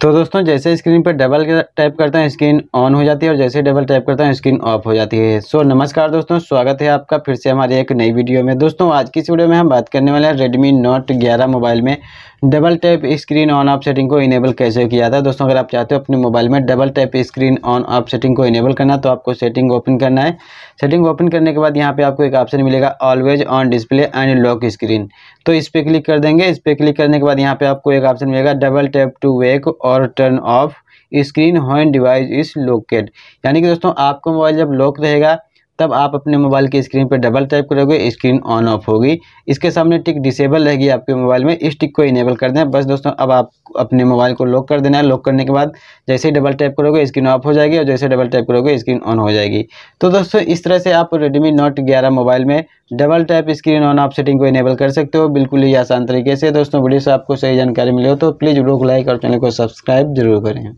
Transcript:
तो दोस्तों जैसे स्क्रीन पर डबल टैप करते हैं स्क्रीन ऑन हो जाती है और जैसे डबल टैप करते हैं स्क्रीन ऑफ हो जाती है सो so, नमस्कार दोस्तों स्वागत है आपका फिर से हमारे एक नई वीडियो में दोस्तों आज की इस वीडियो में हम बात करने वाले हैं रेडमी नोट 11 मोबाइल में double tap screen on off setting को इनेबल कैसे किया जाता है दोस्तों अगर आप चाहते हो अपने मोबाइल में double tap screen on off setting को इनेबल करना तो आपको सेटिंग ओपन करना है सेटिंग ओपन करने के बाद यहाँ पर आपको एक ऑप्शन मिलेगा always on display and lock screen तो इस पर क्लिक कर देंगे इस पर क्लिक करने के बाद यहाँ पर आपको एक ऑप्शन मिलेगा डबल टैप टू वेक और turn off screen when device is locate यानी कि दोस्तों आपका मोबाइल जब लॉक रहेगा तब आप अपने मोबाइल की स्क्रीन पर डबल टैप करोगे स्क्रीन ऑन ऑफ होगी इसके सामने टिक डिसेबल रहेगी आपके मोबाइल में इस टिक को इनेबल कर दें बस दोस्तों अब आप अपने मोबाइल को लॉक कर देना है लॉक करने के बाद जैसे ही डबल टैप करोगे स्क्रीन ऑफ हो जाएगी और जैसे डबल टैप करोगे स्क्रीन ऑन हो जाएगी तो दोस्तों इस तरह से आप रेडमी नोट ग्यारह मोबाइल में double tap screen on off setting को इनेबल कर सकते हो बिल्कुल ही आसान तरीके से दोस्तों वीडियो से आपको सही जानकारी मिले हो तो प्लीज़ वीडियो को लाइक और चैनल को सब्सक्राइब जरूर करें